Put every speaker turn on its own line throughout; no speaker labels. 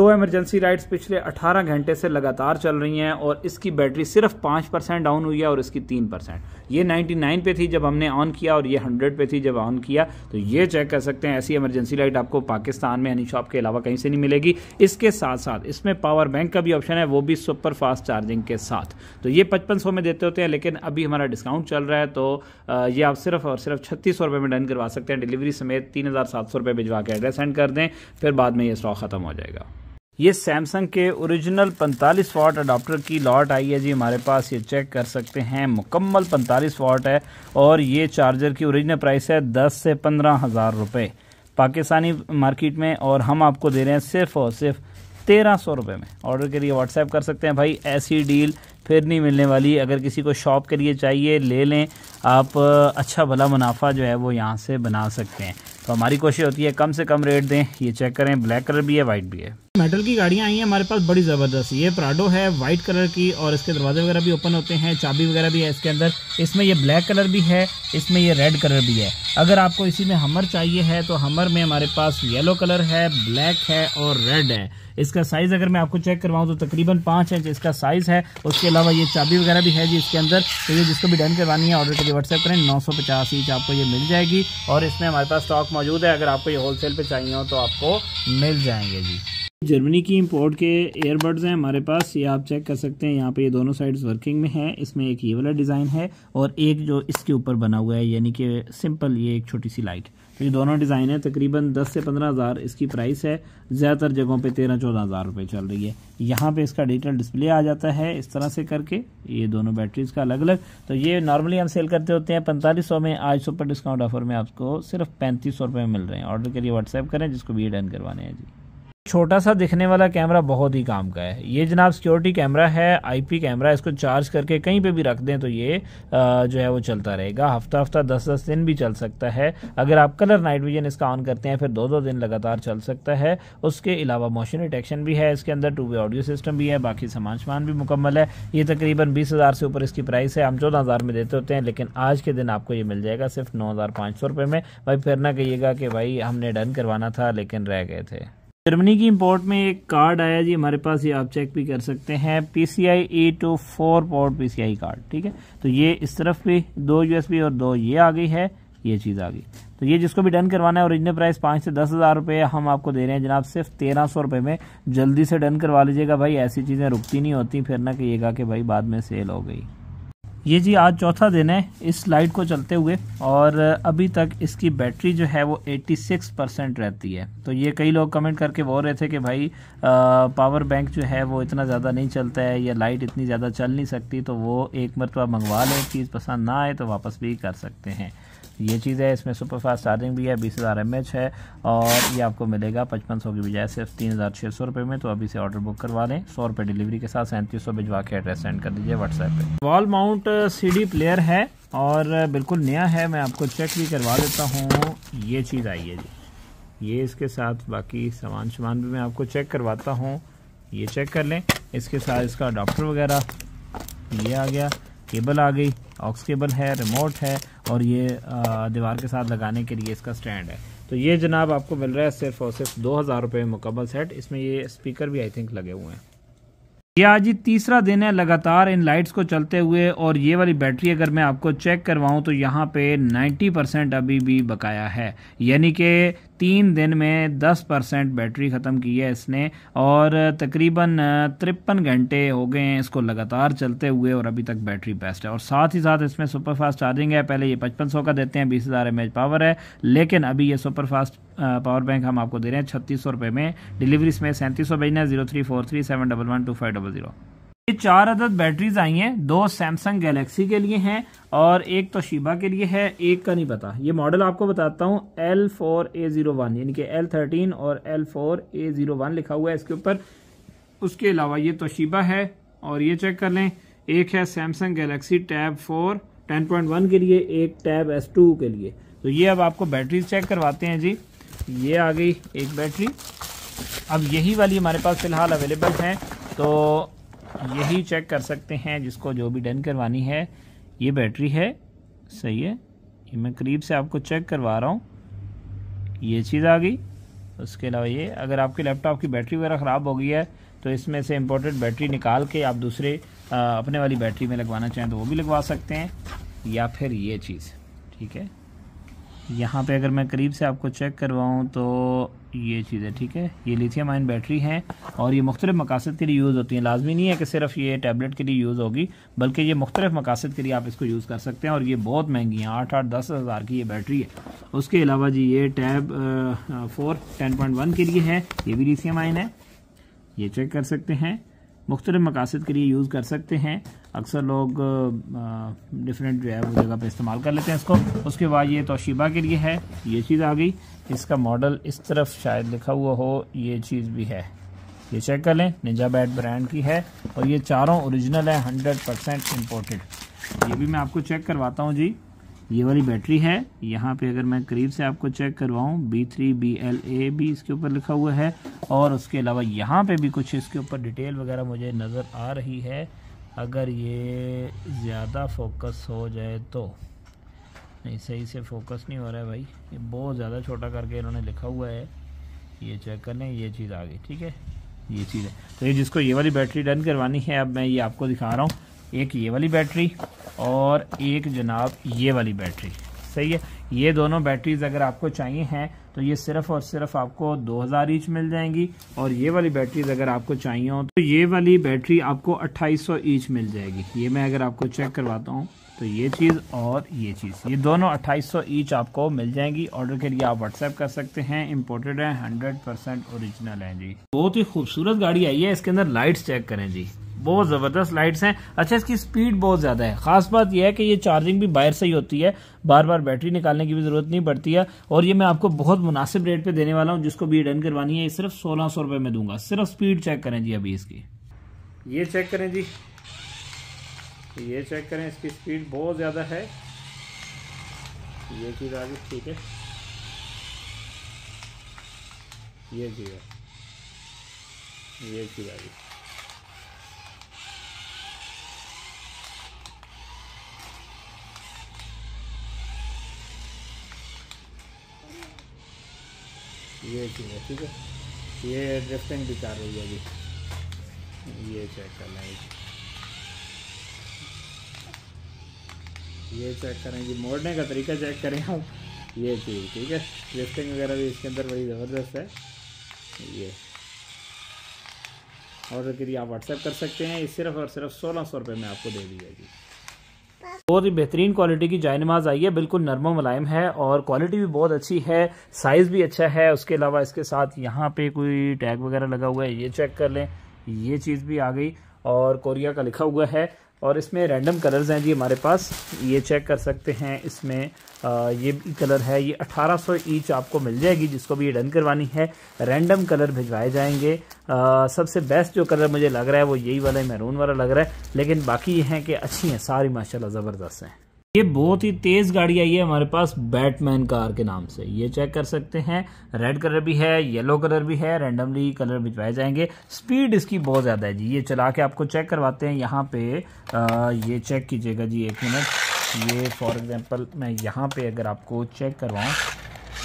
दो तो emergency lights पिछले 18 घंटे से लगातार चल रही हैं और इसकी बैटरी सिर्फ 5 परसेंट डाउन हुई है और इसकी 3 परसेंट ये 99 पे थी जब हमने ऑन किया और ये 100 पे थी जब ऑन किया तो ये चेक कर सकते हैं ऐसी इमरजेंसी लाइट आपको पाकिस्तान में हनी शॉप के अलावा कहीं से नहीं मिलेगी इसके साथ साथ इसमें पावर बैंक का भी ऑप्शन है वो भी सुपर फास्ट चार्जिंग के साथ तो ये पचपन में देते होते हैं लेकिन अभी हमारा डिस्काउंट चल रहा है तो ये आप सिर्फ और सिर्फ छत्तीस में डन करवा सकते हैं डिलीवरी समेत तीन हज़ार भिजवा के एड्रेस सेंड कर दें फिर बाद में ये स्टॉक खत्म हो जाएगा ये सैमसंग के ओरिजिनल 45 वाट अडाप्टर की लॉट आई है जी हमारे पास ये चेक कर सकते हैं मुकम्मल 45 वाट है और ये चार्जर की ओरिजिनल प्राइस है दस से पंद्रह हज़ार रुपये पाकिस्तानी मार्केट में और हम आपको दे रहे हैं सिर्फ और सिर्फ तेरह सौ रुपये में ऑर्डर के लिए व्हाट्सएप कर सकते हैं भाई ऐसी डील फिर नहीं मिलने वाली अगर किसी को शॉप के लिए चाहिए ले लें आप अच्छा भला मुनाफा जो है वो यहाँ से बना सकते हैं तो हमारी कोशिश होती है कम से कम रेट दें ये चेक करें ब्लैक कलर भी है वाइट भी है मेटल की गाड़ियाँ आई हैं हमारे पास बड़ी ज़बरदस्त ये प्राडो है वाइट कलर की और इसके दरवाजे वगैरह भी ओपन होते हैं चाबी वगैरह भी है इसके अंदर इसमें ये ब्लैक कलर भी है इसमें ये रेड कलर भी है अगर आपको इसी में हमर चाहिए है तो हमर में हमारे पास येलो कलर है ब्लैक है और रेड है इसका साइज़ अगर मैं आपको चेक करवाऊँ तो तकरीबन पाँच इंच इसका साइज़ है उसके अलावा ये चाबी वगैरह भी है जी इसके अंदर तो ये जिसको भी डन करवानी है ऑर्डर के लिए व्हाट्सएप करें नौ सौ पचास इंच आपको ये मिल जाएगी और इसमें हमारे पास स्टॉक मौजूद है अगर आपको ये होलसेल पे चाहिए हो तो आपको मिल जाएंगे जी जर्मनी की इंपोर्ट के एयरबड्स हैं हमारे पास ये आप चेक कर सकते हैं यहाँ पे ये दोनों साइड्स वर्किंग में है इसमें एक ये वाला डिज़ाइन है और एक जो इसके ऊपर बना हुआ है यानी कि सिंपल ये एक छोटी सी लाइट तो ये दोनों डिज़ाइन है तकरीबन 10 से 15 हज़ार इसकी प्राइस है ज़्यादातर जगहों पे 13 चौदह हज़ार रुपये चल रही है यहाँ पर इसका डिजिटल डिस्प्ले आ जाता है इस तरह से करके ये दोनों बैटरीज का अलग अलग तो ये नॉर्मली हम सेल करते होते हैं पैंतालीस सौ में आज सुपर डिस्काउंट ऑफर में आपको सिर्फ पैंतीस सौ रुपये में मिल रहे हैं ऑर्डर के लिए व्हाट्सएप करें जिसको भी डन करवाने हैं जी छोटा सा दिखने वाला कैमरा बहुत ही काम का है ये जनाब सिक्योरिटी कैमरा है आईपी कैमरा इसको चार्ज करके कहीं पे भी रख दें तो ये जो है वो चलता रहेगा हफ्ता हफ्ता दस दस दिन भी चल सकता है अगर आप कलर नाइट विजन इसका ऑन करते हैं फिर दो दो दिन लगातार चल सकता है उसके अलावा मोशन डिटेक्शन भी है इसके अंदर टू वे ऑडियो सिस्टम भी है बाकी सामान सामान भी मुकम्मल है ये तकरीबन बीस हज़ार से ऊपर इसकी प्राइस है हम चौदह हज़ार में देते होते हैं लेकिन आज के दिन आपको ये मिल जाएगा सिर्फ नौ हज़ार पाँच सौ रुपये में भाई फिर ना कहिएगा कि भाई हमने डन करवाना था लेकिन रह गए थे जर्मनी की इंपोर्ट में एक कार्ड आया जी हमारे पास ये आप चेक भी कर सकते हैं P C I A two four port P C I card ठीक है तो ये इस तरफ भी दो यूएसबी और दो ये आ गई है ये चीज़ आ गई तो ये जिसको भी डन करवाना है ओरिजिनल प्राइस पांच से दस हज़ार रुपये हम आपको दे रहे हैं जनाब सिर्फ तेरह सौ रुपये में जल्दी से डन करवा लीजिएगा भाई ऐसी चीज़ें रुकती नहीं होती फिर ना कहिएगा कि भाई बाद में सेल हो गई ये जी आज चौथा दिन है इस लाइट को चलते हुए और अभी तक इसकी बैटरी जो है वो 86 परसेंट रहती है तो ये कई लोग कमेंट करके बोल रहे थे कि भाई आ, पावर बैंक जो है वो इतना ज़्यादा नहीं चलता है या लाइट इतनी ज़्यादा चल नहीं सकती तो वो एक मरतबा मंगवा लें चीज़ पसंद ना आए तो वापस भी कर सकते हैं ये चीज़ है इसमें सुपर फास्ट चार्जिंग भी है बीस हज़ार एम एच है और ये आपको मिलेगा पचपन सौ की बजाय सिर्फ तीन हज़ार छः सौ रुपये में तो अभी से ऑर्डर बुक करवा लें सौ रुपये डिलीवरी के साथ सैंतीस सौ भिजवा के एड्रेस सेंड कर दीजिए व्हाट्सएप पर वॉल माउंट सी प्लेयर है और uh, बिल्कुल नया है मैं आपको चेक भी करवा देता हूँ ये चीज़ आई है जी ये इसके साथ बाकी सामान सामान भी मैं आपको चेक करवाता हूँ ये चेक कर लें इसके साथ इसका अडाप्टर वगैरह ये आ गया केबल आ गई ऑक्स केबल है रिमोट है और ये दीवार के साथ लगाने के लिए इसका स्टैंड है तो ये जनाब आपको मिल रहा है सिर्फ और सिर्फ दो हज़ार रुपये मुकम्मल सेट इसमें ये स्पीकर भी आई थिंक लगे हुए हैं ये आज ही तीसरा दिन है लगातार इन लाइट्स को चलते हुए और ये वाली बैटरी अगर मैं आपको चेक करवाऊं तो यहाँ पे 90 परसेंट अभी भी बकाया है यानी कि तीन दिन में दस परसेंट बैटरी ख़त्म की है इसने और तकरीबन तिरपन घंटे हो गए हैं इसको लगातार चलते हुए और अभी तक बैटरी बेस्ट है और साथ ही साथ इसमें सुपर फास्ट चार्जिंग है पहले ये पचपन सौ का देते हैं बीस हज़ार एम एच पावर है लेकिन अभी ये सुपर फास्ट पावर बैंक हम आपको दे रहे हैं छत्तीस सौ रुपये में डिलीवरी इसमें सैंतीस सौ भेजना है zero three four three seven double one two five double zero ये चार अदद बैटरीज आई हैं दो सैमसंग गैलेक्सी के लिए हैं और एक शिबा तो के लिए है एक का नहीं पता ये मॉडल आपको बताता हूँ L four A zero one यानी कि एल थर्टीन और L four A zero one लिखा हुआ है इसके ऊपर उसके अलावा ये शिबा तो है और ये चेक कर लें एक है Samsung Galaxy tab four ten point one के लिए एक टैब एस टू के लिए तो ये अब आपको बैटरीज चेक करवाते हैं जी ये आ गई एक बैटरी अब यही वाली हमारे पास फ़िलहाल अवेलेबल है तो यही चेक कर सकते हैं जिसको जो भी डन करवानी है ये बैटरी है सही है ये मैं करीब से आपको चेक करवा रहा हूँ ये चीज़ आ गई उसके अलावा ये अगर आपके लैपटॉप की बैटरी वगैरह ख़राब हो गई है तो इसमें से इम्पोर्टेड बैटरी निकाल के आप दूसरे आ, अपने वाली बैटरी में लगवाना चाहें तो वो भी लगवा सकते हैं या फिर ये चीज़ ठीक है यहाँ पे अगर मैं करीब से आपको चेक करवाऊँ तो ये चीज़ें ठीक है ये लिथियम आयन बैटरी हैं और ये मुख्तलिफ मकासद के लिए यूज़ होती हैं लाजमी नहीं है कि सिर्फ ये टैबलेट के लिए यूज़ होगी बल्कि ये मुख्तलिफ मकासद के लिए आप इसको यूज़ कर सकते हैं और ये बहुत महंगी हैं आठ आठ दस हज़ार की ये बैटरी है उसके अलावा जी ये tab four ten point one के लिए है ये भी लिथियम आयन है ये चेक कर सकते हैं मुख्तलि मकासद के लिए यूज़ कर सकते हैं अक्सर लोग डिफरेंट जो है वो जगह पर इस्तेमाल कर लेते हैं इसको उसके बाद ये तोशीबा के लिए है ये चीज़ आ गई इसका मॉडल इस तरफ शायद लिखा हुआ हो ये चीज़ भी है ये चेक कर लें निजा बैट ब्रांड की है और ये चारों ओरिजिनल है हंड्रेड परसेंट इम्पोर्टेड ये भी मैं आपको चेक करवाता हूँ जी ये वाली बैटरी है यहाँ पे अगर मैं करीब से आपको चेक करवाऊँ B three B L A भी इसके ऊपर लिखा हुआ है और उसके अलावा यहाँ पे भी कुछ इसके ऊपर डिटेल वगैरह मुझे नज़र आ रही है अगर ये ज़्यादा फोकस हो जाए तो नहीं सही से फोकस नहीं हो रहा है भाई ये बहुत ज़्यादा छोटा करके इन्होंने लिखा हुआ है ये चेक कर लें ये चीज़ आ गई ठीक है ये चीज़ है तो ये जिसको ये वाली बैटरी डन करवानी है अब मैं ये आपको दिखा रहा हूँ एक ये वाली बैटरी और एक जनाब ये वाली बैटरी सही है ये दोनों बैटरीज अगर आपको चाहिए हैं तो ये सिर्फ और सिर्फ आपको 2000 हज़ार ईच मिल जाएंगी और ये वाली बैटरीज अगर आपको चाहिए हो तो ये वाली बैटरी आपको 2800 ईच मिल जाएगी ये मैं अगर आपको चेक करवाता हूँ तो ये चीज़ और ये चीज़ ये दोनों 2800 ईच आपको मिल जाएंगी ऑर्डर के लिए आप व्हाट्सएप कर सकते हैं इम्पोर्टेड है हंड्रेड परसेंट ओरिजिनल है जी बहुत ही खूबसूरत गाड़ी आई है इसके अंदर लाइट्स चेक करें जी बहुत ज़बरदस्त लाइट्स हैं अच्छा इसकी स्पीड बहुत ज़्यादा है ख़ास बात यह है कि ये चार्जिंग भी बाहर से ही होती है बार बार बैटरी निकालने की भी ज़रूरत नहीं पड़ती है और ये मैं आपको बहुत मुनासिब रेट पर देने वाला हूँ जिसको भी डन करवानी है ये सिर्फ सोलह सौ रुपए में दूंगा सिर्फ स्पीड चेक करें जी अभी इसकी ये चेक करें जी ये चेक करें इसकी स्पीड बहुत ज़्यादा है ये चीज़ आगे ठीक है ये चीज़ ये चीज़ आगे ये चीज़ है ठीक है ये ड्रिफ्टिंग भी कर रही है अभी ये चेक कर लें ये चेक करें जी मोड़ने का तरीका चेक करें आप ये चीज़ ठीक है ड्रिफ्टिंग वगैरह भी इसके अंदर बड़ी ज़बरदस्त है ये ऑर्डर के लिए आप व्हाट्सएप कर सकते हैं सिर्फ और सिर्फ सोलह सौ रुपये में आपको दे दिया जी बहुत ही बेहतरीन क्वालिटी की जायनमाज आई है बिल्कुल नरमा मुलायम है और क्वालिटी भी बहुत अच्छी है साइज़ भी अच्छा है उसके अलावा इसके साथ यहाँ पे कोई टैग वगैरह लगा हुआ है ये चेक कर लें ये चीज़ भी आ गई और कोरिया का लिखा हुआ है और इसमें रैंडम कलर्स हैं जी हमारे पास ये चेक कर सकते हैं इसमें ये कलर है ये 1800 ईच आपको मिल जाएगी जिसको भी ये डन करवानी है रैंडम कलर भिजवाए जाएंगे आ, सबसे बेस्ट जो कलर मुझे लग रहा है वो यही वाला मैरून वाला लग रहा है लेकिन बाकी ये हैं कि अच्छी हैं सारी माशाल्लाह ज़बरदस्त हैं ये बहुत ही तेज़ गाड़ी आई है हमारे पास बैटमैन कार के नाम से ये चेक कर सकते हैं रेड कलर भी है येलो कलर भी है रैंडमली कलर भिजवाए जाएंगे स्पीड इसकी बहुत ज़्यादा है जी ये चला के आपको चेक करवाते हैं यहाँ पे आ, ये चेक कीजिएगा जी एक मिनट ये फॉर एग्जांपल मैं यहाँ पे अगर आपको चेक करवाऊँ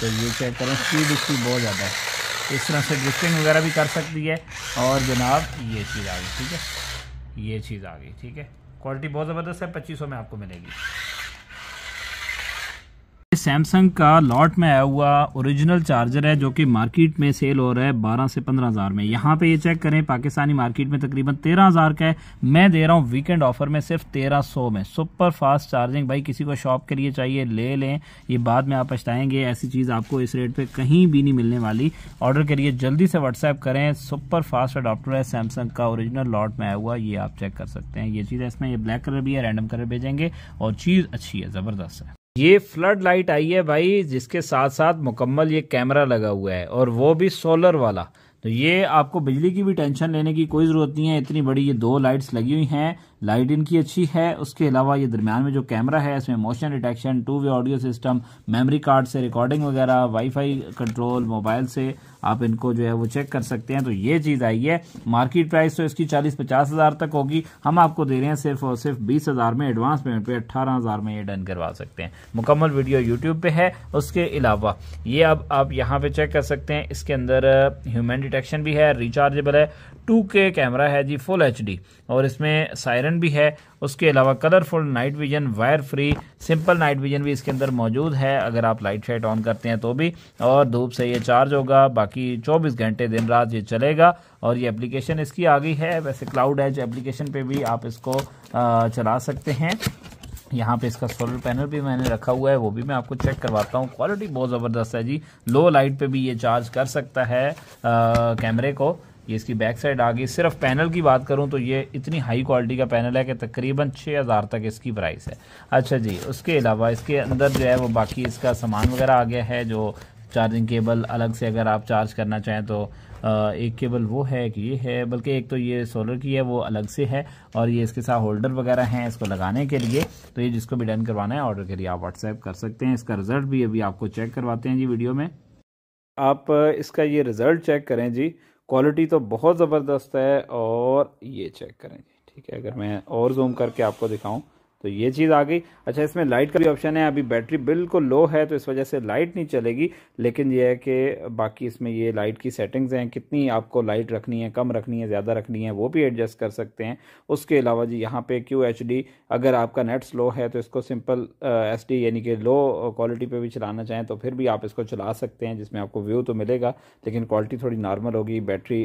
तो ये चेक करें स्पीड इसकी बहुत ज़्यादा है इस तरह से ड्रिफ्टिंग वगैरह भी कर सकती है और जनाब ये चीज़ आ गई ठीक है ये चीज़ आ गई ठीक है क्वालिटी बहुत ज़बरदस्त है पच्चीस में आपको मिलेगी सैमसंग का लॉट में आया हुआ ओरिजिनल चार्जर है जो कि मार्केट में सेल हो रहा है 12 से पंद्रह हज़ार में यहाँ पे ये चेक करें पाकिस्तानी मार्केट में तकरीबन तेरह हज़ार का है मैं दे रहा हूँ वीकेंड ऑफर में सिर्फ 1300 में सुपर फास्ट चार्जिंग भाई किसी को शॉप के लिए चाहिए ले लें ये बाद में आप पछताएंगे ऐसी चीज़ आपको इस रेट पर कहीं भी नहीं मिलने वाली ऑर्डर करिए जल्दी से व्हाट्सएप करें सुपर फास्ट अडॉप्टर है सैमसंग का ओरिजिनल लॉट में आया हुआ ये आप चेक कर सकते हैं ये चीज़ है इसमें यह ब्लैक कलर भी है रैंडम कलर भेजेंगे और चीज़ अच्छी है ज़बरदस्त है ये फ्लड लाइट आई है भाई जिसके साथ साथ मुकम्मल ये कैमरा लगा हुआ है और वो भी सोलर वाला तो ये आपको बिजली की भी टेंशन लेने की कोई ज़रूरत नहीं है इतनी बड़ी ये दो लाइट्स लगी हुई हैं लाइट इनकी अच्छी है उसके अलावा ये दरमियान में जो कैमरा है इसमें motion detection two way audio system memory card से रिकॉर्डिंग वगैरह वाईफाई कंट्रोल मोबाइल से आप इनको जो है वो चेक कर सकते हैं तो ये चीज़ आई है मार्केट प्राइस तो इसकी चालीस पचास हज़ार तक होगी हम आपको दे रहे हैं सिर्फ और सिर्फ बीस हज़ार में एडवांस पेमेंट पे अट्ठारह हज़ार में ये डन करवा सकते हैं मुकम्मल वीडियो यूट्यूब पे है उसके अलावा ये अब आप यहाँ पे चेक कर सकते हैं इसके अंदर ह्यूमन uh, डिटेक्शन भी है रिचार्जेबल है टू के कैमरा है जी फुल एच और इसमें सायरन भी है उसके अलावा colourful night vision wire free simple night vision भी इसके अंदर मौजूद है अगर आप लाइट शाइट ऑन करते हैं तो भी और धूप से ये चार्ज होगा बाकी 24 घंटे दिन रात ये चलेगा और ये एप्लीकेशन इसकी आ गई है वैसे क्लाउड एज एप्लीकेशन पे भी आप इसको चला सकते हैं यहाँ पे इसका सोलर पैनल भी मैंने रखा हुआ है वो भी मैं आपको चेक करवाता हूँ क्वालिटी बहुत ज़बरदस्त है जी लो लाइट पे भी ये चार्ज कर सकता है आ, कैमरे को ये इसकी बैक साइड आ गई सिर्फ पैनल की बात करूँ तो ये इतनी हाई क्वालिटी का पैनल है कि तकरीबन छः हज़ार तक इसकी प्राइस है अच्छा जी उसके अलावा इसके अंदर जो है वो बाकी इसका सामान वगैरह आ गया है जो चार्जिंग केबल अलग से अगर आप चार्ज करना चाहें तो एक केबल वो है एक ये है बल्कि एक तो ये सोलर की है वो अलग से है और ये इसके साथ होल्डर वगैरह हैं इसको लगाने के लिए तो ये जिसको भी डन करवाना है ऑर्डर के लिए आप व्हाट्सएप कर सकते हैं इसका रिज़ल्ट भी अभी आपको चेक करवाते हैं जी वीडियो में आप इसका ये रिज़ल्ट चेक करें जी क्वालिटी तो बहुत ज़बरदस्त है और ये चेक करें ठीक है अगर मैं और जूम करके आपको दिखाऊं तो ये चीज़ आ गई अच्छा इसमें लाइट का भी ऑप्शन है अभी बैटरी बिल्कुल लो है तो इस वजह से लाइट नहीं चलेगी लेकिन ये है कि बाकी इसमें ये लाइट की सेटिंग्स हैं कितनी आपको लाइट रखनी है कम रखनी है ज़्यादा रखनी है वो भी एडजस्ट कर सकते हैं उसके अलावा जी यहाँ पे क्यू एच डी अगर आपका नेट स्लो है तो इसको सिंपल एस डी यानी कि लो क्वालिटी पर भी चलाना चाहें तो फिर भी आप इसको चला सकते हैं जिसमें आपको व्यू तो मिलेगा लेकिन क्वालिटी थोड़ी नॉर्मल होगी बैटरी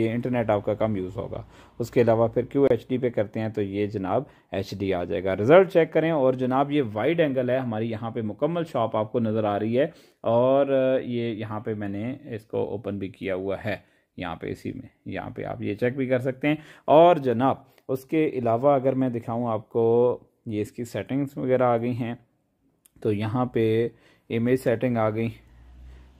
ये इंटरनेट आपका कम यूज़ होगा उसके अलावा फिर क्यू एच डी पे करते हैं तो ये जनाब एच डी आ जाएगा रिज़ल्ट चेक करें और जनाब ये वाइड एंगल है हमारी यहाँ पे मुकम्मल शॉप आपको नज़र आ रही है और ये यहाँ पे मैंने इसको ओपन भी किया हुआ है यहाँ पे इसी में यहाँ पे आप ये चेक भी कर सकते हैं और जनाब उसके अलावा अगर मैं दिखाऊँ आपको ये इसकी सेटिंग्स वगैरह आ गई हैं तो यहाँ पे इमेज सेटिंग आ गई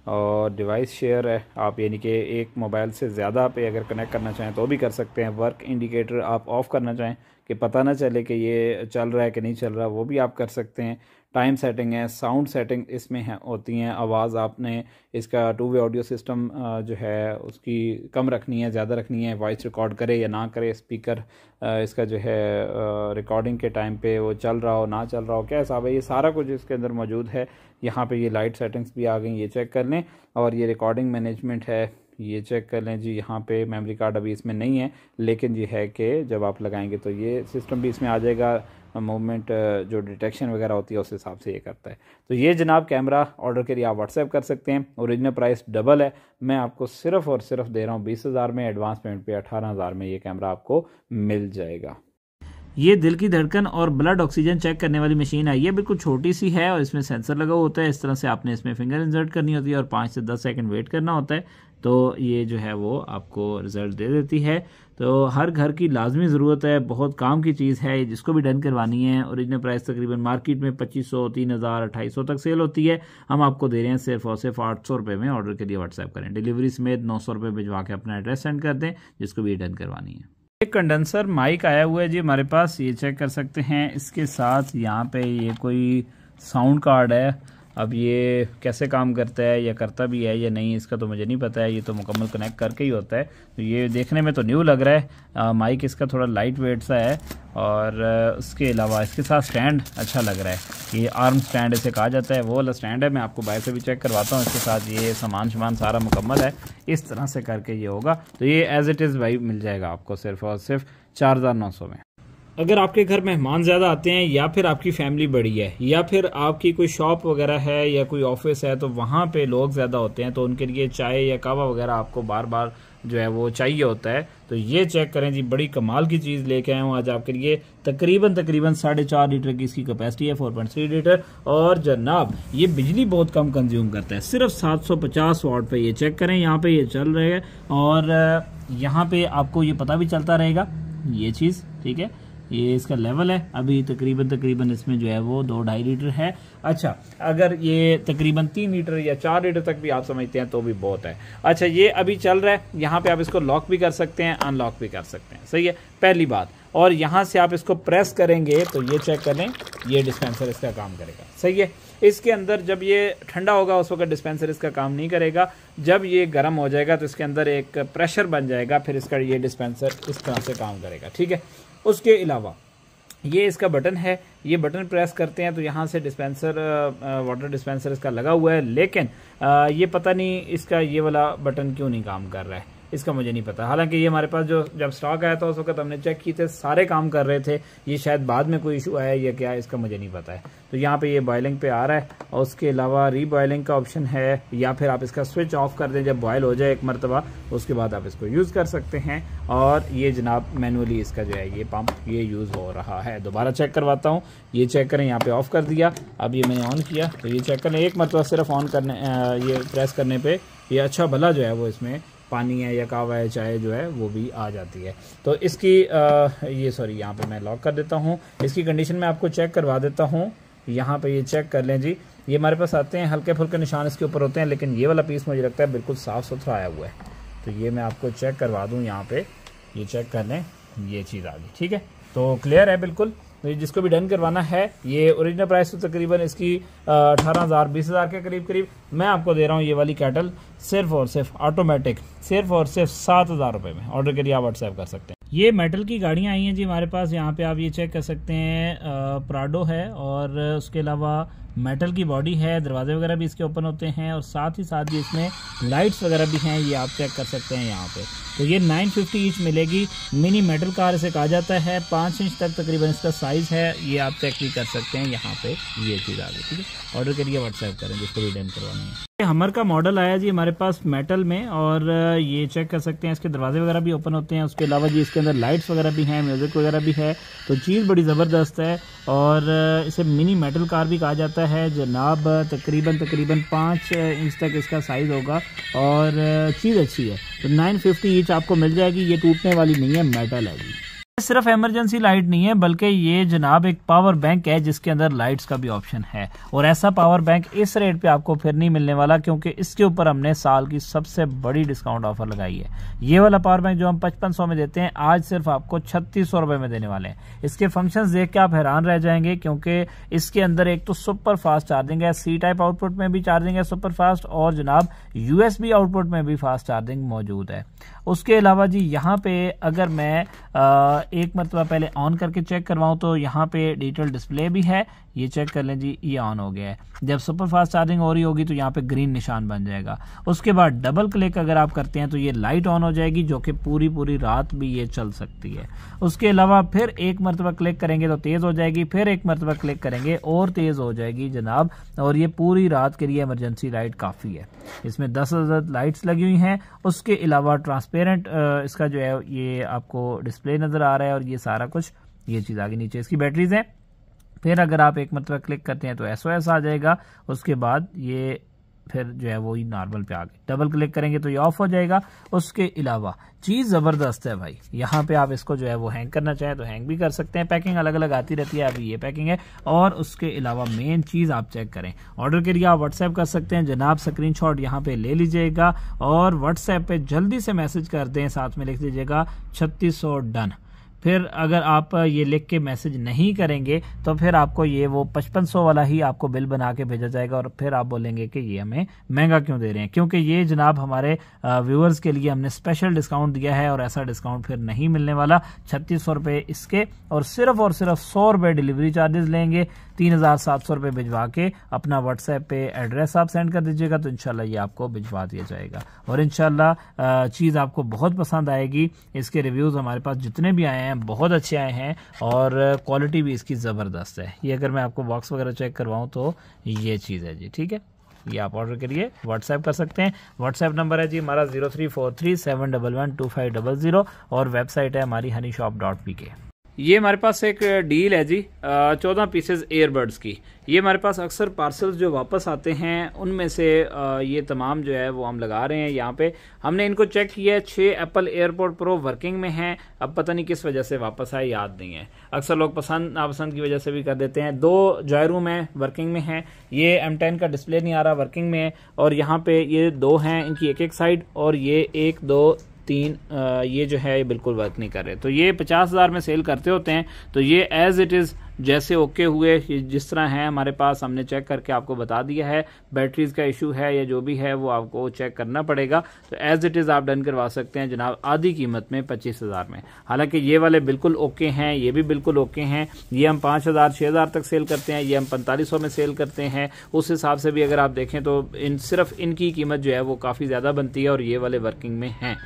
और डिवाइस शेयर है आप यानी कि एक मोबाइल से ज़्यादा पे अगर कनेक्ट करना चाहें तो भी कर सकते हैं वर्क इंडिकेटर आप ऑफ़ करना चाहें कि पता ना चले कि ये चल रहा है कि नहीं चल रहा वो भी आप कर सकते हैं टाइम सेटिंग है साउंड सेटिंग इसमें है होती हैं आवाज़ आपने इसका टू वे ऑडियो सिस्टम जो है उसकी कम रखनी है ज़्यादा रखनी है वॉइस रिकॉर्ड करे या ना करे स्पीकर इसका जो है रिकॉर्डिंग के टाइम पे वो चल रहा हो ना चल रहा हो क्या हिसाब है ये सारा कुछ इसके अंदर मौजूद है यहाँ पे ये लाइट सेटिंग्स भी आ गई ये चेक कर लें और ये रिकॉर्डिंग मैनेजमेंट है ये चेक कर लें जी यहाँ पे मेमोरी कार्ड अभी इसमें नहीं है लेकिन ये है कि जब आप लगाएंगे तो ये सिस्टम भी इसमें आ जाएगा मूवमेंट जो डिटेक्शन वगैरह होती है उस हिसाब से ये करता है तो ये जनाब कैमरा ऑर्डर के लिए आप व्हाट्सएप कर सकते हैं ओरिजिनल प्राइस डबल है मैं आपको सिर्फ़ और सिर्फ दे रहा हूँ बीस हज़ार में एडवांस पेमेंट पर अठारह हज़ार में ये कैमरा आपको मिल जाएगा ये दिल की धड़कन और ब्लड ऑक्सीजन चेक करने वाली मशीन आई है बिल्कुल छोटी सी है और इसमें सेंसर लगा होता है इस तरह से आपने इसमें फिंगर इंसर्ट करनी होती है और पाँच से दस सेकेंड वेट करना होता है तो ये जो है वो आपको रिज़ल्ट दे देती है तो हर घर की लाजमी ज़रूरत है बहुत काम की चीज़ है जिसको भी डन करवानी है ओरिजिनल प्राइस तकरीबन मार्केट में पच्चीस सौ तीन हज़ार अट्ठाईस सौ तक सेल होती है हम आपको दे रहे हैं सिर्फ और सिर्फ आठ सौ रुपये में ऑर्डर के लिए व्हाट्सएप करें डिलीवरी समेत नौ सौ रुपये भिजवा के अपना एड्रेस सेंड कर दें जिसको भी डन करवानी है एक कंडेंसर माइक आया हुआ है जी हमारे पास ये चेक कर सकते हैं इसके साथ यहाँ पे ये कोई साउंड कार्ड है अब ये कैसे काम करता है या करता भी है या नहीं इसका तो मुझे नहीं पता है ये तो मुकम्मल कनेक्ट करके ही होता है तो ये देखने में तो न्यू लग रहा है आ, माइक इसका थोड़ा लाइट वेट सा है और उसके अलावा इसके साथ स्टैंड अच्छा लग रहा है ये आर्म स्टैंड इसे कहा जाता है वो वाला स्टैंड है मैं आपको बाहर से भी चेक करवाता हूँ इसके साथ ये सामान शामान सारा मुकम्मल है इस तरह से करके ये होगा तो ये एज़ इट इज़ वाई मिल जाएगा आपको सिर्फ और सिर्फ चार हज़ार नौ सौ में अगर आपके घर मेहमान ज़्यादा आते हैं या फिर आपकी फैमिली बड़ी है या फिर आपकी कोई शॉप वगैरह है या कोई ऑफिस है तो वहाँ पे लोग ज़्यादा होते हैं तो उनके लिए चाय या कावा वगैरह आपको बार बार जो है वो चाहिए होता है तो ये चेक करें जी बड़ी कमाल की चीज़ लेके आया हूँ आज आपके लिए तकरीबन तकरीबन साढ़े चार लीटर की इसकी कैपेसिटी है फोर पॉइंट थ्री लीटर और जनाब ये बिजली बहुत कम कंज्यूम करता है सिर्फ सात सौ पचास वाट पर ये चेक करें यहाँ पर ये चल रहे है और यहाँ पर आपको ये पता भी चलता रहेगा ये चीज़ ठीक है ये इसका लेवल है अभी तकरीबन तकरीबन इसमें जो है वो दो ढाई लीटर है अच्छा अगर ये तकरीबन तीन लीटर या चार लीटर तक भी आप समझते हैं तो भी बहुत है अच्छा ये अभी चल रहा है यहाँ पे आप इसको लॉक भी कर सकते हैं अनलॉक भी कर सकते हैं सही है पहली बात और यहाँ से आप इसको प्रेस करेंगे तो ये चेक करें ये डिस्पेंसर इसका काम करेगा सही है इसके अंदर जब ये ठंडा होगा उस वक्त डिस्पेंसर इसका काम नहीं करेगा जब ये गर्म हो जाएगा तो इसके अंदर एक प्रेशर बन जाएगा फिर इसका ये डिस्पेंसर इस तरह से काम करेगा ठीक है उसके अलावा ये इसका बटन है ये बटन प्रेस करते हैं तो यहाँ से डिस्पेंसर वाटर डिस्पेंसर इसका लगा हुआ है लेकिन आ, ये पता नहीं इसका ये वाला बटन क्यों नहीं काम कर रहा है इसका मुझे नहीं पता हालांकि ये हमारे पास जो जब स्टॉक आया था उस वक्त हमने चेक किए थे सारे काम कर रहे थे ये शायद बाद में कोई इशू आया या क्या इसका मुझे नहीं पता है तो यहाँ पे ये बॉयलिंग पे आ रहा है और उसके अलावा रीबॉयलिंग का ऑप्शन है या फिर आप इसका स्विच ऑफ कर दें जब बॉयल हो जाए एक मरतबा उसके बाद आप इसको यूज़ कर सकते हैं और ये जनाब मैनुअली इसका जो है ये पम्प ये यूज़ हो रहा है दोबारा चेक करवाता हूँ ये चेक करें यहाँ पर ऑफ़ कर दिया अब ये मैंने ऑन किया तो ये चेक करें एक मरतबा सिर्फ ऑन करने ये प्रेस करने पर ये अच्छा भला जो है वो इसमें पानी है या कावा है चाय जो है वो भी आ जाती है तो इसकी आ, ये सॉरी यहाँ पे मैं लॉक कर देता हूँ इसकी कंडीशन मैं आपको चेक करवा देता हूँ यहाँ पे ये चेक कर लें जी ये हमारे पास आते हैं हल्के फुल्के निशान इसके ऊपर होते हैं लेकिन ये वाला पीस मुझे लगता है बिल्कुल साफ़ सुथरा आया हुआ है तो ये मैं आपको चेक करवा दूँ यहाँ पर ये चेक कर लें ये चीज़ आ गई ठीक है तो क्लियर है बिल्कुल मुझे तो जिसको भी डन करवाना है ये ओरिजिनल प्राइस तो तकरीबन इसकी अठारह हज़ार बीस हज़ार के करीब करीब मैं आपको दे रहा हूँ ये वाली कैटल सिर्फ और सिर्फ ऑटोमेटिक सिर्फ और सिर्फ सात हज़ार रुपये में ऑर्डर करिए आप व्हाट्सएप कर सकते हैं ये मेटल की गाड़ियाँ आई हैं जी हमारे पास यहाँ पे आप ये चेक कर सकते हैं प्राडो है और उसके अलावा मेटल की बॉडी है दरवाजे वगैरह भी इसके ओपन होते हैं और साथ ही साथ ही इसमें लाइट्स वगैरह भी हैं ये आप चेक कर सकते हैं यहाँ पे तो ये 950 फिफ्टी इंच मिलेगी मिनी मेटल कार इसे कहा जाता है पाँच इंच तक तकरीबन इसका साइज़ है ये आप चेक भी कर सकते हैं यहाँ पे ये चीज़ आ गई ठीक है ऑर्डर के लिए व्हाट्सएप करें जिसको रिटर्न करवानी है हमर का मॉडल आया जी हमारे पास मेटल में और ये चेक कर सकते हैं इसके दरवाजे वगैरह भी ओपन होते हैं उसके अलावा जी इसके अंदर लाइट्स वगैरह भी हैं म्यूज़िक वगैरह भी है तो चीज़ बड़ी ज़बरदस्त है और इसे मिनी मेटल कार भी कहा जाता है है जनाब तकरीबन तकरीबन पाँच इंच तक इसका साइज़ होगा और चीज़ अच्छी है तो नाइन फिफ्टी ईच आपको मिल जाएगी ये टूटने वाली नहीं है मेटल है जी सिर्फ इमरजेंसी लाइट नहीं है बल्कि ये जनाब एक पावर बैंक है जिसके अंदर लाइट्स का भी ऑप्शन है और ऐसा पावर बैंक इस रेट पे आपको फिर नहीं मिलने वाला क्योंकि इसके ऊपर हमने साल की सबसे बड़ी डिस्काउंट ऑफर लगाई है ये वाला पावर बैंक जो हम पचपन सौ में देते हैं आज सिर्फ आपको छत्तीस सौ में देने वाले हैं इसके फंक्शन देख के आप हैरान रह जाएंगे क्योंकि इसके अंदर एक तो सुपर फास्ट चार्जिंग है सी टाइप आउटपुट में भी चार्जिंग है सुपर फास्ट और जनाब यूएसबी आउटपुट में भी फास्ट चार्जिंग मौजूद है उसके अलावा जी यहाँ पे अगर मैं आ, एक मरतबा पहले ऑन करके चेक करवाऊँ तो यहाँ पे डिजिटल डिस्प्ले भी है ये चेक कर लें जी ये ऑन हो गया है जब सुपर फास्ट चार्जिंग हो रही होगी तो यहाँ पे ग्रीन निशान बन जाएगा उसके बाद डबल क्लिक अगर आप करते हैं तो ये लाइट ऑन हो जाएगी जो कि पूरी पूरी रात भी ये चल सकती है उसके अलावा फिर एक मरतबा क्लिक करेंगे तो तेज़ हो जाएगी फिर एक मरतबा क्लिक करेंगे और तेज़ हो जाएगी जनाब और ये पूरी रात के लिए इमरजेंसी लाइट काफ़ी है इसमें दस हज़ार लाइट्स लगी हुई हैं उसके अलावा ट्रांसपेरेंट इसका जो है ये आपको डिस्प्ले नज़र आ रहा है और ये सारा कुछ ये चीज़ आगे नीचे इसकी बैटरीज हैं फिर अगर आप एक मतलब क्लिक करते हैं तो एस ओ एस आ जाएगा उसके बाद ये फिर जो है वो ही नॉर्मल पे आ गए डबल क्लिक करेंगे तो ये ऑफ हो जाएगा उसके अलावा चीज़ ज़बरदस्त है भाई यहाँ पे आप इसको जो है वो हैंग करना चाहें तो हैंग भी कर सकते हैं पैकिंग अलग अलग आती रहती है अभी ये पैकिंग है और उसके अलावा मेन चीज़ आप चेक करें ऑर्डर के लिए आप व्हाट्सएप कर सकते हैं जनाब स्क्रीन शॉट यहाँ पे ले लीजिएगा और व्हाट्सएप पर जल्दी से मैसेज कर दें साथ में लिख दीजिएगा छत्तीस डन फिर अगर आप ये लिख के मैसेज नहीं करेंगे तो फिर आपको ये वो पचपन सौ वाला ही आपको बिल बना के भेजा जाएगा और फिर आप बोलेंगे कि ये हमें महंगा क्यों दे रहे हैं क्योंकि ये जनाब हमारे व्यूअर्स के लिए हमने स्पेशल डिस्काउंट दिया है और ऐसा डिस्काउंट फिर नहीं मिलने वाला छत्तीस सौ इसके और सिर्फ और सिर्फ सौ रुपये डिलीवरी चार्जेस लेंगे तीन हज़ार सात सौ रुपये भिजवा के अपना व्हाट्सएप पे एड्रेस आप सेंड कर दीजिएगा तो इनशाला ये आपको भिजवा दिया जाएगा और इनशाला चीज़ आपको बहुत पसंद आएगी इसके रिव्यूज़ हमारे पास जितने भी आए हैं बहुत अच्छे आए हैं और क्वालिटी भी इसकी ज़बरदस्त है ये अगर मैं आपको बॉक्स वगैरह चेक करवाऊँ तो ये चीज़ है जी ठीक है ये आप ऑर्डर करिए व्हाट्सएप कर सकते हैं व्हाट्सएप नंबर है जी हमारा zero three four three seven double one two five double zero और वेबसाइट है हमारी हनी शॉप डॉट पी के ये हमारे पास एक डील है जी चौदह पीसेज एयरबड्स की ये हमारे पास अक्सर पार्सल्स जो वापस आते हैं उनमें से ये तमाम जो है वो हम लगा रहे हैं यहाँ पे हमने इनको चेक किया है छः एप्पल एयरपोर्ट प्रो वर्किंग में हैं अब पता नहीं किस वजह से वापस आए याद नहीं है अक्सर लोग पसंद नापसंद की वजह से भी कर देते हैं दो जॉयरूम हैं वर्किंग में हैं ये एम टेन का डिस्प्ले नहीं आ रहा वर्किंग में है और यहाँ पर ये दो हैं इनकी एक एक साइड और ये एक दो तीन ये जो है ये बिल्कुल वर्क नहीं कर रहे तो ये पचास हज़ार में सेल करते होते हैं तो ये एज़ इट इज़ जैसे ओके हुए जिस तरह हैं हमारे पास हमने चेक करके आपको बता दिया है बैटरीज का इशू है या जो भी है वो आपको चेक करना पड़ेगा तो एज़ इट इज़ आप डन करवा सकते हैं जनाब आधी कीमत में पच्चीस हज़ार में हालांकि ये वाले बिल्कुल ओके हैं ये भी बिल्कुल ओके हैं ये हम पाँच हज़ार छः हज़ार तक सेल करते हैं ये हम पैंतालीस में सेल करते हैं उस हिसाब से भी अगर आप देखें तो इन सिर्फ इनकी कीमत जो है वो काफ़ी ज़्यादा बनती है और ये वाले वर्किंग में हैं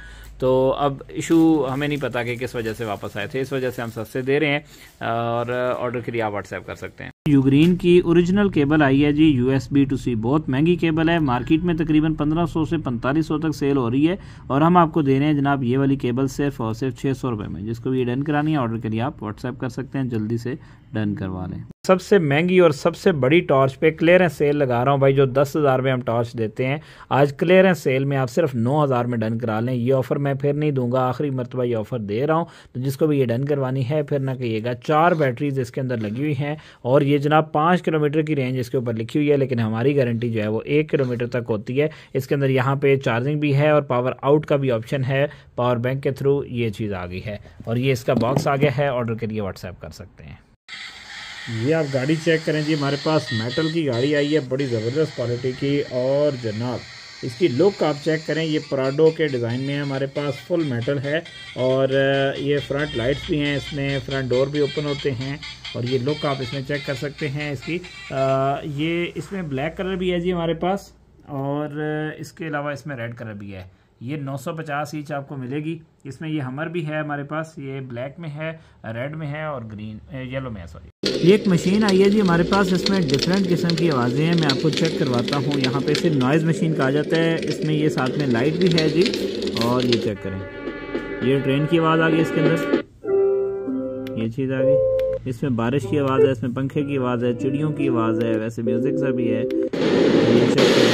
तो अब इशू हमें नहीं पता कि किस वजह से वापस आए थे इस वजह से हम सस्ते दे रहे हैं और ऑर्डर के लिए आप व्हाट्सएप कर सकते हैं यूग्रीन की ओरिजिनल केबल आई है जी U S B two C बहुत महंगी केबल है मार्केट में तकरीबन 1500 से 4500 तक सेल हो रही है और हम आपको दे रहे हैं जनाब ये वाली केबल सिर्फ और सिर्फ छः सौ रुपये में जिसको भी डन करानी है ऑर्डर के लिए आप व्हाट्सएप कर सकते हैं जल्दी से डन करवा लें सबसे महंगी और सबसे बड़ी टॉर्च पे क्लियरेंस सेल लगा रहा हूँ भाई जो दस हज़ार में हम टॉर्च देते हैं आज क्लियरेंस सेल में आप सिर्फ नौ हज़ार में डन करा लें ये ऑफ़र मैं फिर नहीं दूंगा आखिरी मरतबा ये ऑफ़र दे रहा हूँ तो जिसको भी ये डन करवानी है फिर ना कहिएगा चार बैटरीज इसके अंदर लगी हुई हैं और ये जनाब पाँच किलोमीटर की रेंज इसके ऊपर लिखी हुई है लेकिन हमारी गारंटी जो है वो एक किलोमीटर तक होती है इसके अंदर यहाँ पे चार्जिंग भी है और पावर आउट का भी ऑप्शन है पावर बैंक के थ्रू ये चीज़ आ गई है और ये इसका बॉक्स आ गया है ऑर्डर के लिए व्हाट्सएप कर सकते हैं ये आप गाड़ी चेक करें जी हमारे पास मेटल की गाड़ी आई है बड़ी ज़बरदस्त क्वालिटी की और जनाब इसकी लुक आप चेक करें ये पराडो के डिज़ाइन में हमारे पास फुल मेटल है और ये फ्रंट लाइट्स भी हैं इसमें फ्रंट डोर भी ओपन होते हैं और ये लुक आप इसमें चेक कर सकते हैं इसकी ये इसमें ब्लैक कलर भी है जी हमारे पास और इसके अलावा इसमें रेड कलर भी है ये 950 ईच आपको मिलेगी इसमें ये हमर भी है हमारे पास ये ब्लैक में है रेड में है और ग्रीन येलो में है सॉरी ये एक मशीन आई है जी हमारे पास इसमें डिफरेंट किस्म की आवाज़ें हैं मैं आपको चेक करवाता हूँ यहाँ पे सिर्फ नॉइज़ मशीन कहा जाता है इसमें ये साथ में लाइट भी है जी और ये चेक करें ये ट्रेन की आवाज़ आ गई इसके अंदर ये चीज़ आ गई इसमें बारिश की आवाज़ है इसमें पंखे की आवाज़ है चिड़ियों की आवाज़ है वैसे म्यूज़िक सा भी है ये चेक करें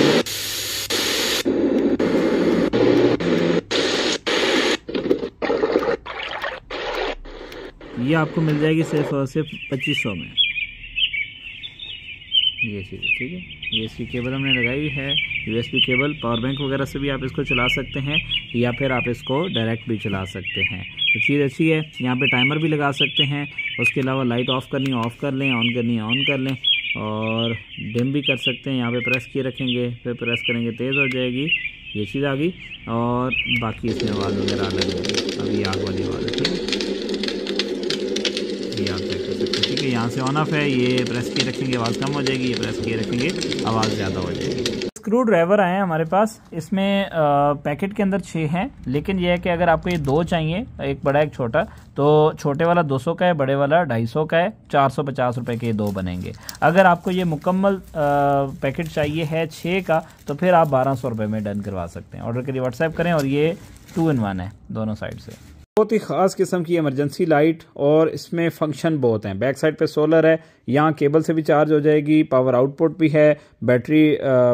ये आपको मिल जाएगी सिर्फ और सिर्फ पच्चीस सौ में ये चीज़ है ठीक है ये इसकी केबल हमने लगाई है यूएसबी केबल पावर बैंक वगैरह से भी आप इसको चला सकते हैं या फिर आप इसको डायरेक्ट भी चला सकते हैं तो चीज़ अच्छी है यहाँ पे टाइमर भी लगा सकते हैं उसके अलावा लाइट ऑफ़ करनी ऑफ़ कर लें ऑन करनी ऑन कर लें और डिम भी कर सकते हैं यहाँ पे प्रेस किए रखेंगे फिर प्रेस करेंगे तेज़ हो जाएगी ये चीज़ आ गई और बाकी इसमें आवाज़ वगैरह अलग अभी आग वाली आवाज़ यहाँ से ऑन ऑफ है ये प्रेस किए रखेंगे आवाज़ कम हो जाएगी ये प्रेस किए रखेंगे आवाज़ ज़्यादा हो जाएगी स्क्रू ड्राइवर आए हैं हमारे पास इसमें आ, पैकेट के अंदर छः हैं लेकिन यह है कि अगर आपको ये दो चाहिए एक बड़ा एक छोटा तो छोटे वाला 200 का है बड़े वाला 250 का है चार सौ रुपए के ये दो बनेंगे अगर आपको ये मुकम्मल आ, पैकेट चाहिए है छः का तो फिर आप बारह सौ रुपये में डन करवा सकते हैं ऑर्डर के लिए व्हाट्सएप करें और ये टू इन वन है दोनों साइड से बहुत ही ख़ास किस्म की इमरजेंसी लाइट और इसमें फंक्शन बहुत हैं बैक साइड पे सोलर है यहाँ केबल से भी चार्ज हो जाएगी पावर आउटपुट भी है बैटरी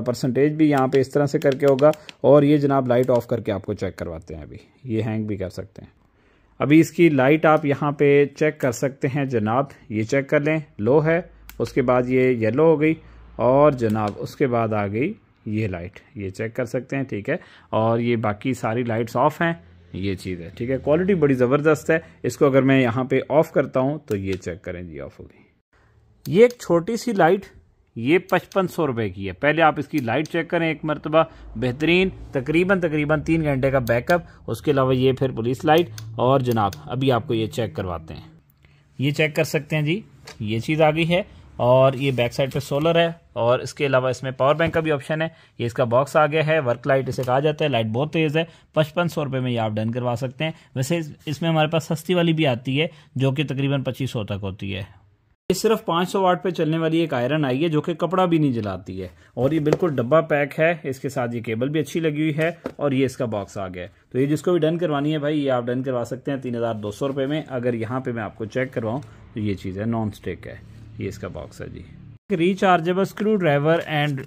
परसेंटेज भी यहाँ पे इस तरह से करके होगा और ये जनाब लाइट ऑफ करके आपको चेक करवाते हैं अभी ये हैंग भी कर सकते हैं अभी इसकी लाइट आप यहाँ पे चेक कर सकते हैं जनाब ये चेक कर लें लो है उसके बाद ये येलो हो गई और जनाब उसके बाद आ गई ये लाइट ये चेक कर सकते हैं ठीक है और ये बाकी सारी लाइट्स ऑफ हैं ये चीज़ है ठीक है क्वालिटी बड़ी ज़बरदस्त है इसको अगर मैं यहाँ पे ऑफ़ करता हूँ तो ये चेक करें जी ऑफ होगी ये एक छोटी सी लाइट ये पचपन सौ रुपये की है पहले आप इसकी लाइट चेक करें एक मरतबा बेहतरीन तकरीबन तकरीबन तीन घंटे का बैकअप उसके अलावा ये फिर पुलिस लाइट और जनाब अभी आपको ये चेक करवाते हैं ये चेक कर सकते हैं जी ये चीज़ आ गई है और ये बैक साइड पे सोलर है और इसके अलावा इसमें पावर बैंक का भी ऑप्शन है ये इसका बॉक्स आ गया है वर्क लाइट इसे कहा जाता है लाइट बहुत तेज़ है पचपन सौ रुपये में ये आप डन करवा सकते हैं वैसे इसमें हमारे पास सस्ती वाली भी आती है जो कि तकरीबन पच्चीस सौ तक होती है ये सिर्फ 500 वाट पर चलने वाली एक आयरन आई है जो कि कपड़ा भी नहीं जलाती है और ये बिल्कुल डब्बा पैक है इसके साथ ये केबल भी अच्छी लगी हुई है और ये इसका बॉक्स आ गया है तो ये जिसको भी डन करवानी है भाई ये आप डन करवा सकते हैं तीन हज़ार दो सौ रुपये में अगर यहाँ पे मैं आपको चेक करवाऊँ तो ये चीज़ है नॉन स्टिक है ये इसका बॉक्स है जी rechargeable screwdriver and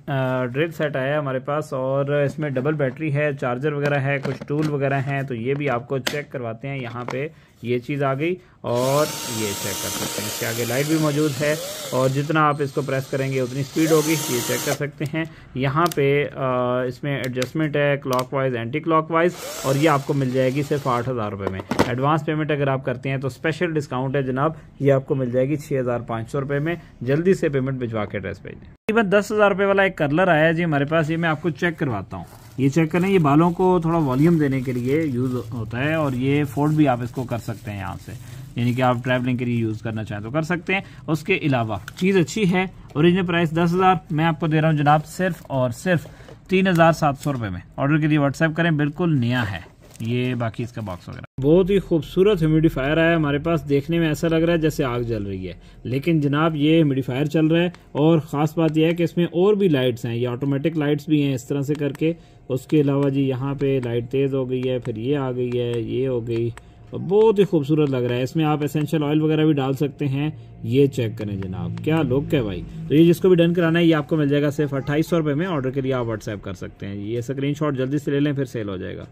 drill set आया हमारे पास और इसमें डबल बैटरी है चार्जर वगैरह है कुछ टूल वगैरह हैं तो ये भी आपको चेक करवाते हैं यहाँ पे ये चीज़ आ गई और ये चेक कर सकते हैं इसके आगे लाइट भी मौजूद है और जितना आप इसको प्रेस करेंगे उतनी स्पीड होगी ये चेक कर सकते हैं यहाँ पे आ, इसमें एडजस्टमेंट है clockwise anticlockwise और ये आपको मिल जाएगी सिर्फ आठ हज़ार रुपये में एडवांस पेमेंट अगर आप करते हैं तो स्पेशल डिस्काउंट है जनाब ये आपको मिल जाएगी छः हज़ार पाँच सौ रुपये में जल्दी से पेमेंट भिजवा के एड्रेस दें तकरीबन दस हज़ार रुपये वाला एक कलर आया जी हमारे पास ये मैं आपको चेक करवाता हूँ ये चेक करें ये बालों को थोड़ा वॉल्यूम देने के लिए यूज़ होता है और ये फोल्ड भी आप इसको कर सकते हैं यहाँ से यानी कि आप ट्रैवलिंग के लिए यूज़ करना चाहें तो कर सकते हैं उसके अलावा चीज़ अच्छी है ओरिजिनल प्राइस दस हज़ार मैं आपको दे रहा हूँ जनाब सिर्फ और सिर्फ तीन हज़ार सात सौ रुपए में ऑर्डर के लिए व्हाट्सएप करें बिल्कुल नया है ये बाकी इसका बॉक्स वगैरह बहुत ही खूबसूरत ह्यूमिडिफायर आया हमारे पास देखने में ऐसा लग रहा है जैसे आग जल रही है लेकिन जनाब ये ह्यूमिडिफायर चल रहा है और ख़ास बात यह है कि इसमें और भी लाइट्स हैं ये ऑटोमेटिक लाइट्स भी हैं इस तरह से करके उसके अलावा जी यहाँ पे लाइट तेज़ हो गई है फिर ये आ गई है ये हो गई और बहुत ही खूबसूरत लग रहा है इसमें आप एसेंशियल ऑयल वगैरह भी डाल सकते हैं ये चेक करें जनाब क्या लुक है भाई तो ये जिसको भी डन कराना है ये आपको मिल जाएगा सिर्फ अट्ठाईस रुपये में ऑर्डर के लिए आप व्हाट्सएप कर सकते हैं ये स्क्रीन जल्दी से ले लें फिर सेल हो जाएगा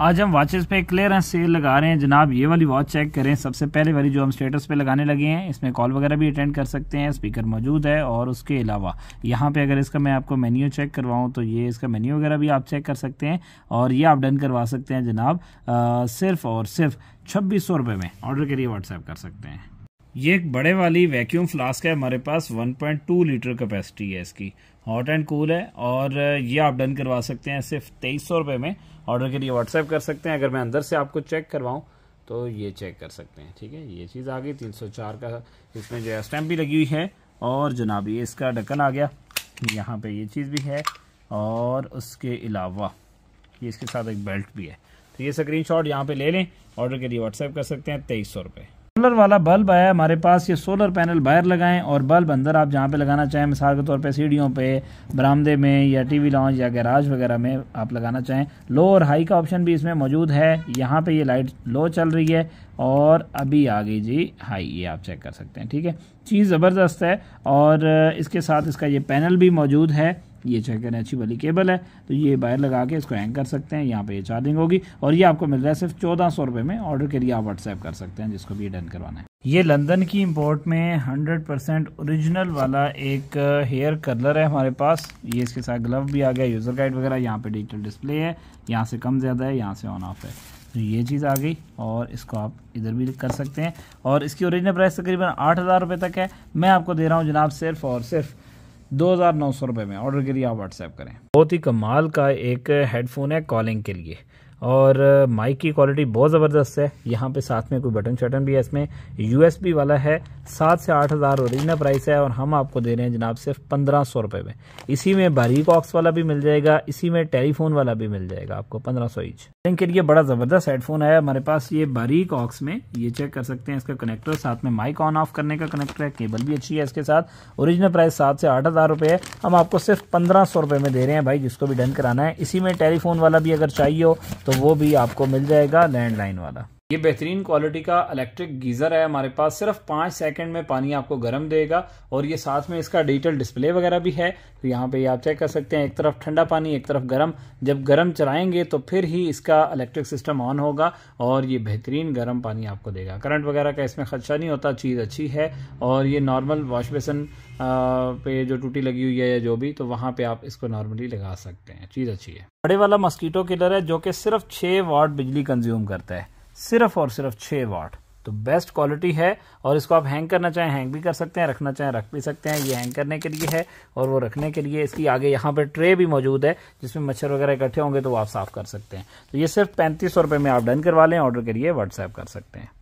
आज हम वॉचेस पे क्लियरेंस सेल लगा रहे हैं जनाब ये वाली वॉच चेक करें सबसे पहले वाली जो हम स्टेटस पे लगाने लगे हैं इसमें कॉल वगैरह भी अटेंड कर सकते हैं स्पीकर मौजूद है और उसके अलावा यहाँ पे अगर इसका मैं आपको मेन्यू चेक करवाऊँ तो ये इसका मेन्यू वगैरह भी आप चेक कर सकते हैं और ये आप डन करवा सकते हैं जनाब आ, सिर्फ और सिर्फ छब्बीस सौ में ऑर्डर के लिए व्हाट्सएप कर सकते हैं ये एक बड़े वाली वैक्यूम फ्लास्क है हमारे पास 1.2 लीटर कैपेसिटी है इसकी हॉट एंड कूल है और ये आप डन करवा सकते हैं सिर्फ तेईस सौ रुपये में ऑर्डर के लिए व्हाट्सएप कर सकते हैं अगर मैं अंदर से आपको चेक करवाऊँ तो ये चेक कर सकते हैं ठीक है ये चीज़ आ गई तीन सौ चार का इसमें जो है स्टैम्प भी लगी हुई है और जनाब ये इसका ढक्कन आ गया यहाँ पर ये चीज़ भी है और उसके अलावा ये इसके साथ एक बेल्ट भी है तो ये स्क्रीन शॉट यहाँ पर ले लें ऑर्डर के लिए व्हाट्सएप कर सकते हैं तेईस सौ रुपये सोलर वाला बल्ब आया हमारे पास ये सोलर पैनल बाहर लगाएं और बल्ब अंदर आप जहाँ पे लगाना चाहें मिसाल के तौर पे सीढ़ियों पे बरामदे में या टीवी लॉन्च या गैराज वगैरह में आप लगाना चाहें लो और हाई का ऑप्शन भी इसमें मौजूद है यहाँ पे ये लाइट लो चल रही है और अभी आ गई जी हाई ये आप चेक कर सकते हैं ठीक है चीज़ ज़बरदस्त है और इसके साथ इसका ये पैनल भी मौजूद है ये चेक करें अच्छी वाली केबल है तो ये बाहर लगा के इसको हैंग कर सकते हैं यहाँ पे ये चार्जिंग होगी और ये आपको मिल रहा है सिर्फ चौदह सौ रुपये में ऑर्डर के लिए आप व्हाट्सएप कर सकते हैं जिसको भी डन करवाना है ये लंदन की इम्पोर्ट में 100% परसेंट औरिजिनल वाला एक हेयर uh, कलर है हमारे पास ये इसके साथ ग्लव भी आ गया यूज़र गाइड वगैरह यहाँ पर डिजिटल डिस्प्ले है यहाँ से कम ज़्यादा है यहाँ से ऑन ऑफ है तो ये चीज़ आ गई और इसको आप इधर भी कर सकते हैं और इसकी ओरिजिनल प्राइस तकरीबन आठ हज़ार रुपये तक है मैं आपको दे रहा हूँ जनाब सिर्फ और सिर्फ दो हज़ार नौ सौ रुपये में ऑर्डर के लिए आप व्हाट्सएप करें बहुत ही कमाल का एक हेडफोन है कॉलिंग के लिए और माइक uh, की क्वालिटी बहुत ज़बरदस्त है यहाँ पे साथ में कोई बटन शटन भी है इसमें यू वाला है सात से आठ हज़ार ओरिजिनल प्राइस है और हम आपको दे रहे हैं जनाब सिर्फ पंद्रह सौ रुपये में इसी में बारीक ऑक्स वाला भी मिल जाएगा इसी में टेलीफोन वाला भी मिल जाएगा आपको पंद्रह सौ इंच के लिए बड़ा ज़बरदस्त हेडफोन है हमारे पास ये बारीक ऑक्स में ये चेक कर सकते हैं इसका कनेक्टर साथ में माइक ऑन ऑफ करने का कनेक्टर है केबल भी अच्छी है इसके साथ ओरिजिनल प्राइस सात से आठ हज़ार रुपये है हम आपको सिर्फ पंद्रह सौ रुपये में दे रहे हैं भाई जिसको भी डन कराना है इसी में टेलीफोन वाला भी अगर चाहिए हो तो तो वो भी आपको मिल जाएगा लैंडलाइन वाला ये बेहतरीन क्वालिटी का इलेक्ट्रिक गीज़र है हमारे पास सिर्फ पांच सेकंड में पानी आपको गर्म देगा और ये साथ में इसका डिजिटल डिस्प्ले वगैरह भी है तो यहाँ पे आप चेक कर सकते हैं एक तरफ ठंडा पानी एक तरफ गर्म जब गर्म चलाएंगे तो फिर ही इसका इलेक्ट्रिक सिस्टम ऑन होगा और ये बेहतरीन गर्म पानी आपको देगा करंट वगैरह का इसमें खदशा नहीं होता चीज़ अच्छी है और ये नॉर्मल वॉश बेसन पे जो टूटी लगी हुई है या जो भी तो वहाँ पे आप इसको नॉर्मली लगा सकते हैं चीज़ अच्छी है बड़े वाला मस्कीटो किलर है जो कि सिर्फ छः वाट बिजली कंज्यूम करता है सिर्फ और सिर्फ छः वाट तो बेस्ट क्वालिटी है और इसको आप हैंग करना चाहें हैंग भी कर सकते हैं रखना चाहें रख भी सकते हैं ये हैंग करने के लिए है और वो रखने के लिए इसकी आगे यहाँ पर ट्रे भी मौजूद है जिसमें मच्छर वगैरह इकट्ठे होंगे तो वो आप साफ़ कर सकते हैं तो ये सिर्फ पैंतीस सौ रुपये में आप डन करवा लें ऑर्डर करिए व्हाट्सएप कर सकते हैं